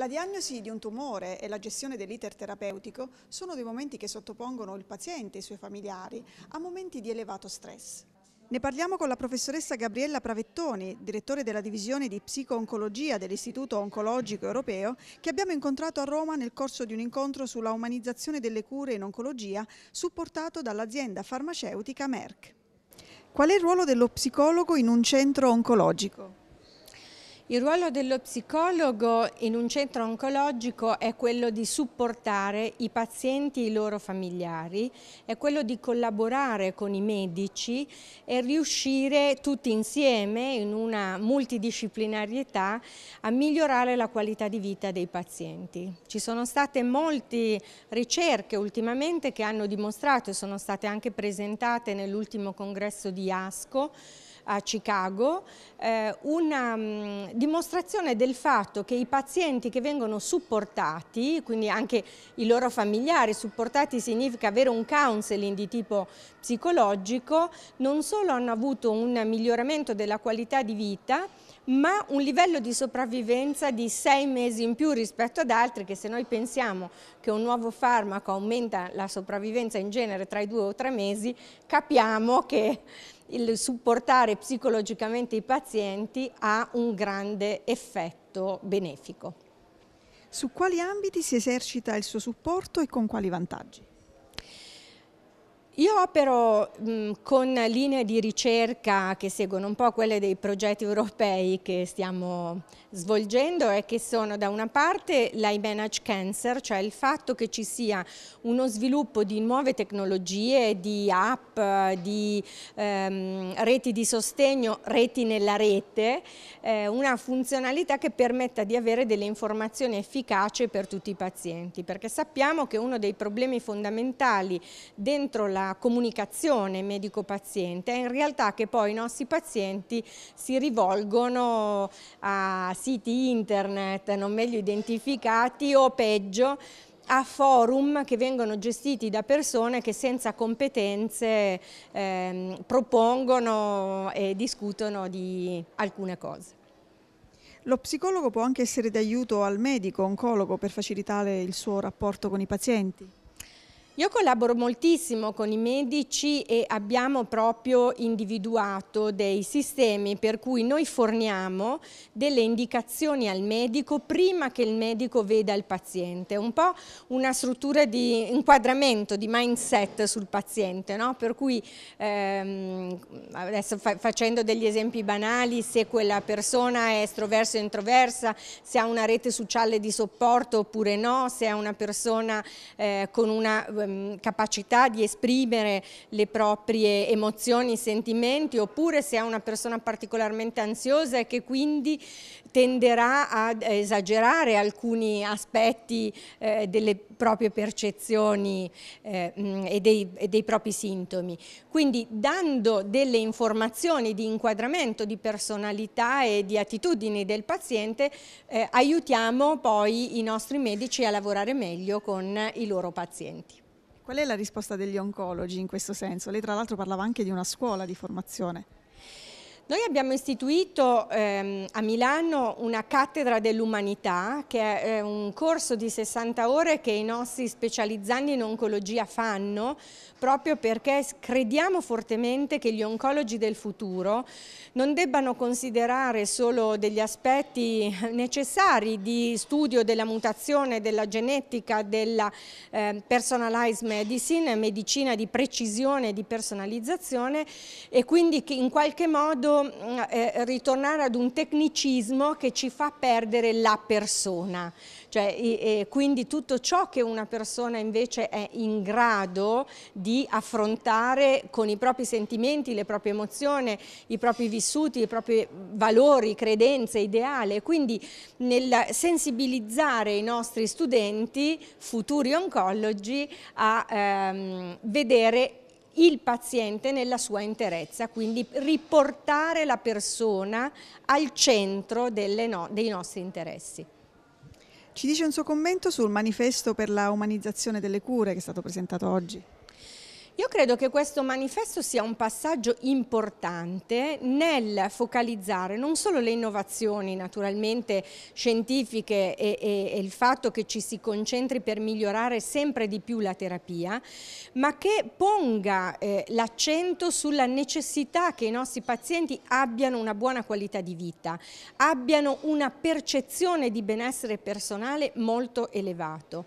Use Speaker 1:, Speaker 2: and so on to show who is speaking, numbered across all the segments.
Speaker 1: La diagnosi di un tumore e la gestione dell'iter terapeutico sono dei momenti che sottopongono il paziente e i suoi familiari a momenti di elevato stress. Ne parliamo con la professoressa Gabriella Pravettoni, direttore della divisione di psico-oncologia dell'Istituto Oncologico Europeo, che abbiamo incontrato a Roma nel corso di un incontro sulla umanizzazione delle cure in oncologia supportato dall'azienda farmaceutica Merck. Qual è il ruolo dello psicologo in un centro oncologico?
Speaker 2: Il ruolo dello psicologo in un centro oncologico è quello di supportare i pazienti e i loro familiari, è quello di collaborare con i medici e riuscire tutti insieme in una multidisciplinarietà a migliorare la qualità di vita dei pazienti. Ci sono state molte ricerche ultimamente che hanno dimostrato e sono state anche presentate nell'ultimo congresso di ASCO a Chicago, eh, una mh, mm, dimostrazione del fatto che i pazienti che vengono supportati, quindi anche i loro familiari supportati significa avere un counseling di tipo psicologico, non solo hanno avuto un miglioramento della qualità di vita, ma un livello di sopravvivenza di sei mesi in più rispetto ad altri che se noi pensiamo che un nuovo farmaco aumenta la sopravvivenza in genere tra i due o tre mesi, capiamo che il supportare psicologicamente i pazienti ha un grande effetto benefico.
Speaker 1: Su quali ambiti si esercita il suo supporto e con quali vantaggi? Io opero mh, mm, con
Speaker 2: linee di ricerca che seguono un po' quelle dei progetti europei che stiamo svolgendo e che sono da una parte l'I-Manage Cancer, cioè il fatto che ci sia uno sviluppo di nuove tecnologie, di app, di ehm, reti di sostegno, reti nella rete, eh, una funzionalità che permetta di avere delle informazioni efficaci per tutti i pazienti, perché sappiamo che uno dei problemi fondamentali dentro la la comunicazione medico-paziente è in realtà che poi i nostri pazienti si rivolgono a siti internet non meglio identificati o peggio a forum che vengono gestiti da persone che senza competenze eh, propongono e discutono di alcune cose.
Speaker 1: Lo psicologo può anche essere d'aiuto al medico, oncologo, per facilitare il suo rapporto con i pazienti? Io collaboro moltissimo con i medici e abbiamo
Speaker 2: proprio individuato dei sistemi per cui noi forniamo delle indicazioni al medico prima che il medico veda il paziente, un po' una struttura di inquadramento, di mindset sul paziente, no? per cui ehm, adesso fa facendo degli esempi banali, se quella persona è estroversa o introversa, se ha una rete sociale di sopporto oppure no, se è una persona eh, con una ehm, capacità di esprimere le proprie emozioni, sentimenti, oppure se è una persona particolarmente ansiosa e che quindi tenderà a esagerare alcuni aspetti eh, delle proprie percezioni eh, mm, e, dei, e, dei, propri sintomi. Quindi dando delle informazioni di inquadramento di personalità e di attitudini del paziente eh, aiutiamo poi i nostri medici a lavorare meglio con
Speaker 1: i loro pazienti. Qual è la risposta degli oncologi in questo senso? Lei tra l'altro parlava anche di una scuola di formazione. Noi abbiamo istituito ehm, a Milano
Speaker 2: una cattedra dell'umanità che è eh, un corso di 60 ore che i nostri specializzanti in oncologia fanno proprio perché crediamo fortemente che gli oncologi del futuro non debbano considerare solo degli aspetti necessari di studio della mutazione, della genetica, della eh, personalized medicine, medicina di precisione, e di personalizzazione e quindi che in qualche modo Mm, eh, ritornare ad un tecnicismo che ci fa perdere la persona. Cioè, e quindi tutto ciò che una persona invece è in grado di affrontare con i propri sentimenti, le proprie emozioni, i propri vissuti, i propri valori, credenze, ideali. Quindi nel sensibilizzare i nostri studenti, futuri oncologi, a ehm, vedere il paziente nella sua interezza, quindi riportare la persona al centro no,
Speaker 1: dei nostri interessi. Ci dice un suo commento sul manifesto per la umanizzazione delle cure che è stato presentato oggi? Io credo che questo manifesto sia un passaggio
Speaker 2: importante nel focalizzare non solo le innovazioni naturalmente scientifiche e, e, e il fatto che ci si concentri per migliorare sempre di più la terapia, ma che ponga eh, l'accento sulla necessità che i nostri pazienti abbiano una buona qualità di vita, abbiano una percezione di benessere personale molto elevato.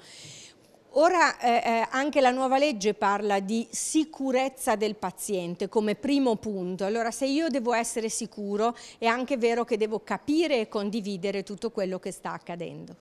Speaker 2: Ora eh, eh, anche la nuova legge parla di sicurezza del paziente come primo punto. Allora se io devo essere sicuro è anche vero che devo capire e condividere tutto quello che sta accadendo.